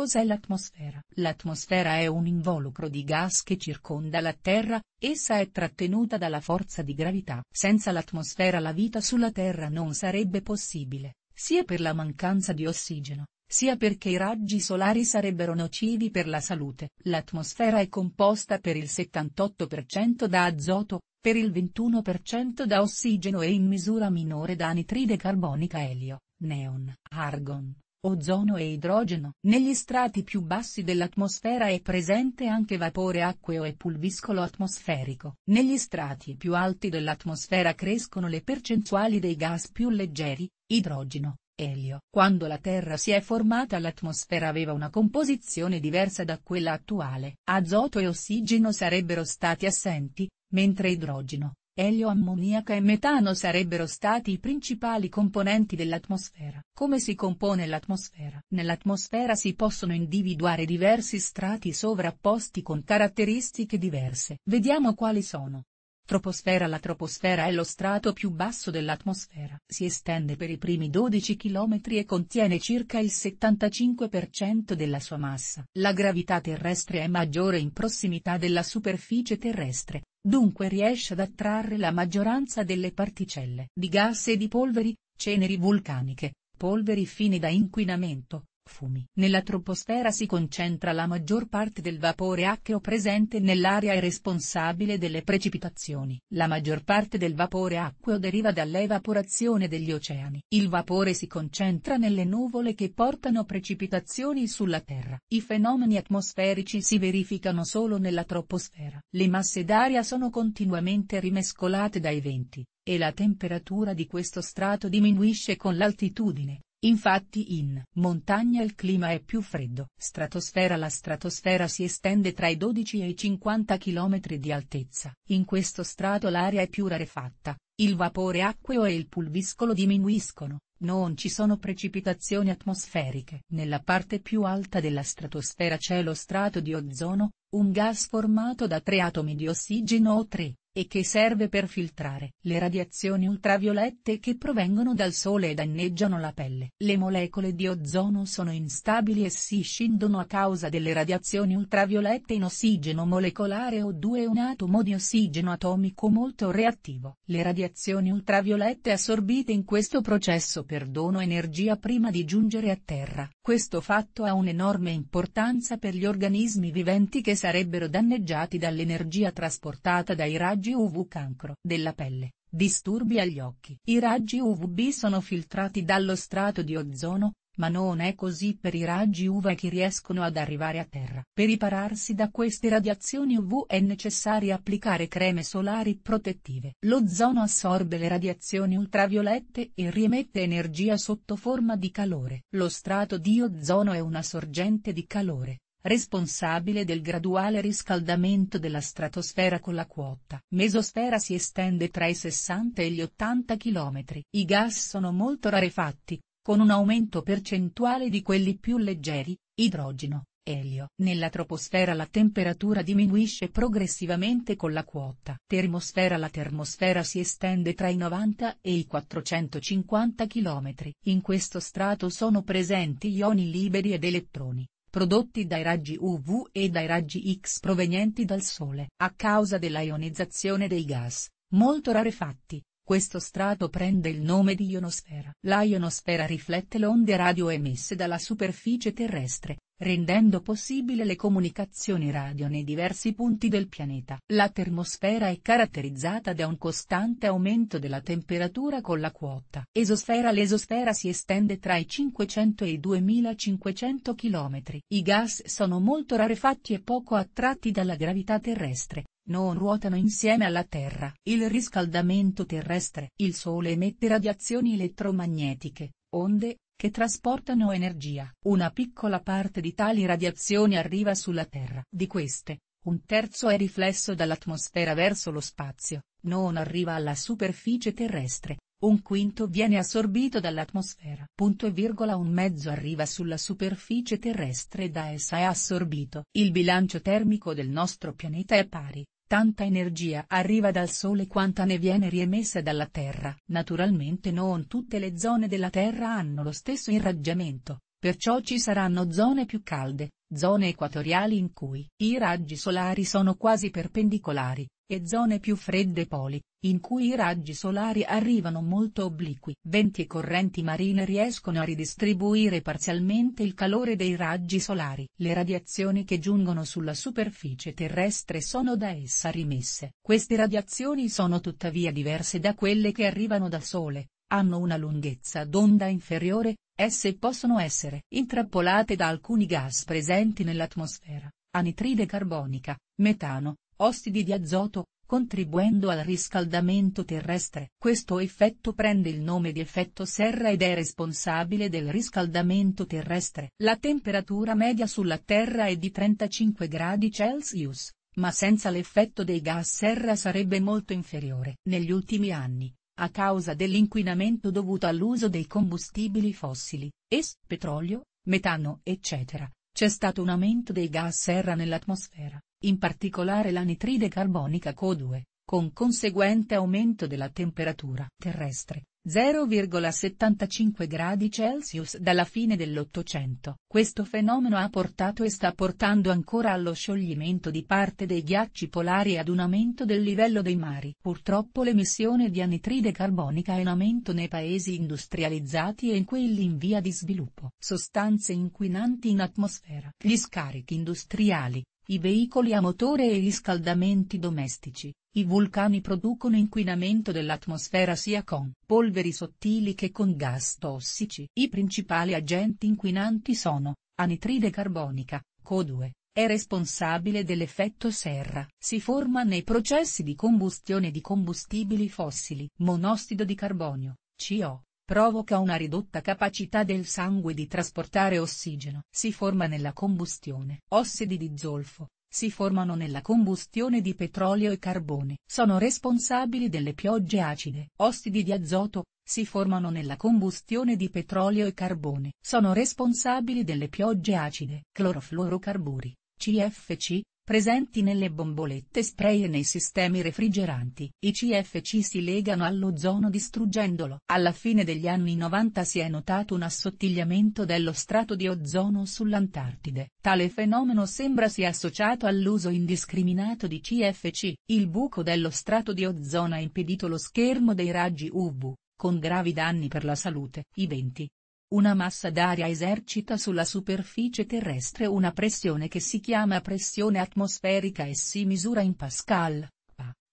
Cos'è l'atmosfera? L'atmosfera è un involucro di gas che circonda la Terra, essa è trattenuta dalla forza di gravità. Senza l'atmosfera la vita sulla Terra non sarebbe possibile, sia per la mancanza di ossigeno, sia perché i raggi solari sarebbero nocivi per la salute. L'atmosfera è composta per il 78% da azoto, per il 21% da ossigeno e in misura minore da anidride carbonica elio, neon, argon, ozono e idrogeno. Negli strati più bassi dell'atmosfera è presente anche vapore acqueo e pulviscolo atmosferico. Negli strati più alti dell'atmosfera crescono le percentuali dei gas più leggeri, idrogeno, elio. Quando la Terra si è formata l'atmosfera aveva una composizione diversa da quella attuale. Azoto e ossigeno sarebbero stati assenti, mentre idrogeno, elio ammoniaca e metano sarebbero stati i principali componenti dell'atmosfera. Come si compone l'atmosfera? Nell'atmosfera si possono individuare diversi strati sovrapposti con caratteristiche diverse. Vediamo quali sono. Troposfera La troposfera è lo strato più basso dell'atmosfera. Si estende per i primi 12 km e contiene circa il 75% della sua massa. La gravità terrestre è maggiore in prossimità della superficie terrestre, Dunque riesce ad attrarre la maggioranza delle particelle di gas e di polveri, ceneri vulcaniche, polveri fini da inquinamento, Fumi. Nella troposfera si concentra la maggior parte del vapore acqueo presente nell'aria e responsabile delle precipitazioni. La maggior parte del vapore acqueo deriva dall'evaporazione degli oceani. Il vapore si concentra nelle nuvole che portano precipitazioni sulla Terra. I fenomeni atmosferici si verificano solo nella troposfera. Le masse d'aria sono continuamente rimescolate dai venti, e la temperatura di questo strato diminuisce con l'altitudine Infatti in montagna il clima è più freddo. Stratosfera La stratosfera si estende tra i 12 e i 50 km di altezza. In questo strato l'aria è più rarefatta, il vapore acqueo e il pulviscolo diminuiscono, non ci sono precipitazioni atmosferiche. Nella parte più alta della stratosfera c'è lo strato di ozono, un gas formato da tre atomi di ossigeno O3, e che serve per filtrare le radiazioni ultraviolette che provengono dal sole e danneggiano la pelle. Le molecole di ozono sono instabili e si scindono a causa delle radiazioni ultraviolette in ossigeno molecolare O2 e un atomo di ossigeno atomico molto reattivo. Le radiazioni ultraviolette assorbite in questo processo perdono energia prima di giungere a terra questo fatto ha un'enorme importanza per gli organismi viventi che sarebbero danneggiati dall'energia trasportata dai raggi UV cancro della pelle, disturbi agli occhi. I raggi UVB sono filtrati dallo strato di ozono, ma non è così per i raggi UV che riescono ad arrivare a terra. Per ripararsi da queste radiazioni UV è necessario applicare creme solari protettive. L'ozono assorbe le radiazioni ultraviolette e riemette energia sotto forma di calore. Lo strato di ozono è una sorgente di calore responsabile del graduale riscaldamento della stratosfera con la quota. Mesosfera si estende tra i 60 e gli 80 km. I gas sono molto rarefatti, con un aumento percentuale di quelli più leggeri, idrogeno, elio. Nella troposfera la temperatura diminuisce progressivamente con la quota termosfera. La termosfera si estende tra i 90 e i 450 km. In questo strato sono presenti ioni liberi ed elettroni, prodotti dai raggi UV e dai raggi X provenienti dal Sole. A causa della ionizzazione dei gas, molto rarefatti, questo strato prende il nome di ionosfera. La ionosfera riflette le onde radio emesse dalla superficie terrestre, rendendo possibile le comunicazioni radio nei diversi punti del pianeta. La termosfera è caratterizzata da un costante aumento della temperatura con la quota. Esosfera L'esosfera si estende tra i 500 e i 2500 km. I gas sono molto rarefatti e poco attratti dalla gravità terrestre, non ruotano insieme alla Terra. Il riscaldamento terrestre. Il Sole emette radiazioni elettromagnetiche, onde, che trasportano energia. Una piccola parte di tali radiazioni arriva sulla Terra. Di queste, un terzo è riflesso dall'atmosfera verso lo spazio, non arriva alla superficie terrestre, un quinto viene assorbito dall'atmosfera. Punto e virgola un mezzo arriva sulla superficie terrestre e da essa è assorbito. Il bilancio termico del nostro pianeta è pari, Tanta energia arriva dal Sole quanta ne viene riemessa dalla Terra. Naturalmente non tutte le zone della Terra hanno lo stesso irraggiamento, Perciò ci saranno zone più calde, zone equatoriali in cui i raggi solari sono quasi perpendicolari, e zone più fredde poli, in cui i raggi solari arrivano molto obliqui. Venti e correnti marine riescono a ridistribuire parzialmente il calore dei raggi solari. Le radiazioni che giungono sulla superficie terrestre sono da essa rimesse. Queste radiazioni sono tuttavia diverse da quelle che arrivano dal Sole, hanno una lunghezza d'onda inferiore, esse possono essere intrappolate da alcuni gas presenti nell'atmosfera, anitride carbonica, metano, ossidi di azoto, contribuendo al riscaldamento terrestre. Questo effetto prende il nome di effetto serra ed è responsabile del riscaldamento terrestre. La temperatura media sulla Terra è di 35 gradi Celsius, ma senza l'effetto dei gas serra sarebbe molto inferiore. Negli ultimi anni, a causa dell'inquinamento dovuto all'uso dei combustibili fossili, es, petrolio, metano ecc., c'è stato un aumento dei gas serra nell'atmosfera, in particolare la nitride carbonica CO2, con conseguente aumento della temperatura terrestre, 0,75 gradi Celsius dalla fine dell'Ottocento. Questo fenomeno ha portato e sta portando ancora allo scioglimento di parte dei ghiacci polari e ad un aumento del livello dei mari. Purtroppo l'emissione di anitride carbonica è in aumento nei paesi industrializzati e in quelli in via di sviluppo. Sostanze inquinanti in atmosfera. Gli scarichi industriali, i veicoli a motore e i riscaldamenti domestici i vulcani producono inquinamento dell'atmosfera sia con polveri sottili che con gas tossici. I principali agenti inquinanti sono, anitride carbonica, CO2, è responsabile dell'effetto serra. Si forma nei processi di combustione di combustibili fossili. Monossido di carbonio, CO, provoca una ridotta capacità del sangue di trasportare ossigeno. Si forma nella combustione. Ossidi di zolfo, si formano nella combustione di petrolio e carbone. Sono responsabili delle piogge acide. Ossidi di azoto, si formano nella combustione di petrolio e carbone. Sono responsabili delle piogge acide. Clorofluorocarburi, CFC, Presenti nelle bombolette spray e nei sistemi refrigeranti, i CFC si legano all'ozono distruggendolo. Alla fine degli anni 90 si è notato un assottigliamento dello strato di ozono sull'Antartide. Tale fenomeno sembra sia associato all'uso indiscriminato di CFC. Il buco dello strato di ozono ha impedito lo schermo dei raggi UV, con gravi danni per la salute. I venti, una massa d'aria esercita sulla superficie terrestre una pressione che si chiama pressione atmosferica e si misura in pascal.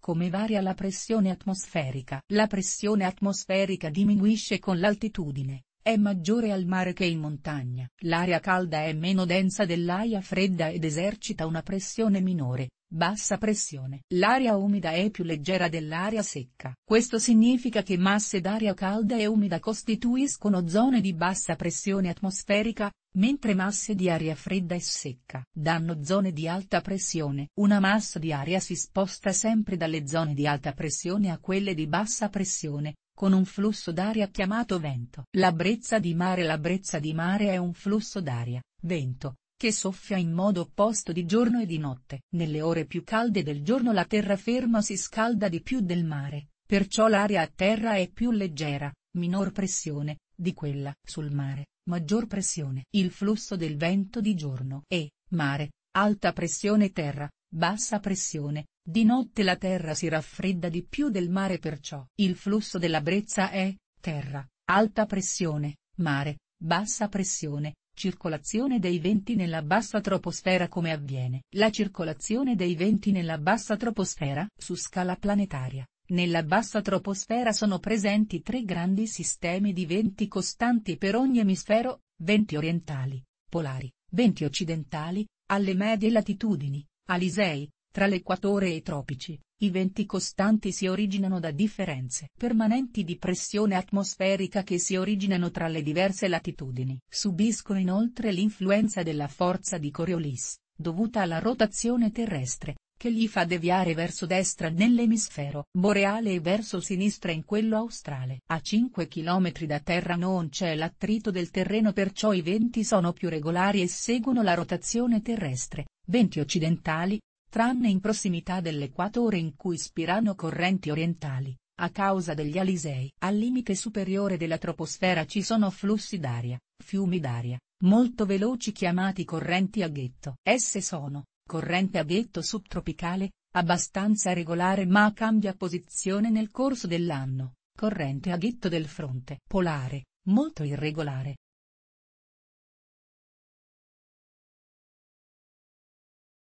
Come varia la pressione atmosferica? La pressione atmosferica diminuisce con l'altitudine, è maggiore al mare che in montagna. L'aria calda è meno densa dell'aria fredda ed esercita una pressione minore, Bassa pressione. L'aria umida è più leggera dell'aria secca. Questo significa che masse d'aria calda e umida costituiscono zone di bassa pressione atmosferica, mentre masse di aria fredda e secca danno zone di alta pressione. Una massa di aria si sposta sempre dalle zone di alta pressione a quelle di bassa pressione, con un flusso d'aria chiamato vento. La brezza di mare La brezza di mare è un flusso d'aria, vento, che soffia in modo opposto di giorno e di notte. Nelle ore più calde del giorno la terraferma si scalda di più del mare, perciò l'aria a terra è più leggera, minor pressione, di quella sul mare, maggior pressione. Il flusso del vento di giorno è, mare, alta pressione terra, bassa pressione, di notte la terra si raffredda di più del mare perciò. Il flusso della brezza è, terra, alta pressione, mare, bassa pressione, Circolazione dei venti nella bassa troposfera Come avviene? La circolazione dei venti nella bassa troposfera, su scala planetaria, nella bassa troposfera sono presenti tre grandi sistemi di venti costanti per ogni emisfero, venti orientali, polari, venti occidentali, alle medie latitudini, alisei, tra l'equatore e i tropici, i venti costanti si originano da differenze permanenti di pressione atmosferica che si originano tra le diverse latitudini. Subiscono inoltre l'influenza della forza di Coriolis, dovuta alla rotazione terrestre, che gli fa deviare verso destra nell'emisfero boreale e verso sinistra in quello australe. A 5 km da terra non c'è l'attrito del terreno perciò i venti sono più regolari e seguono la rotazione terrestre, venti occidentali, tranne in prossimità dell'equatore in cui spirano correnti orientali, a causa degli alisei. Al limite superiore della troposfera ci sono flussi d'aria, fiumi d'aria, molto veloci chiamati correnti a ghetto. Esse sono, corrente a ghetto subtropicale, abbastanza regolare ma cambia posizione nel corso dell'anno, corrente a ghetto del fronte polare, molto irregolare,